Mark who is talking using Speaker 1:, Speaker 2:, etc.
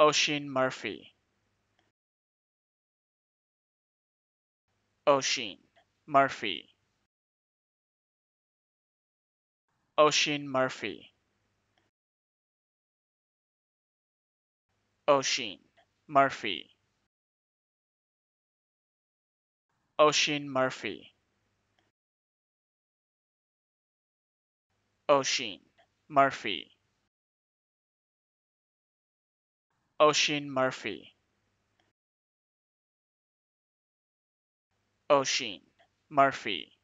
Speaker 1: Oisin Murphy. Oisin Murphy. Oisin Murphy. Oisin Murphy. Oisin Murphy. Oisin Murphy. Oisin Murphy. Oisin Murphy.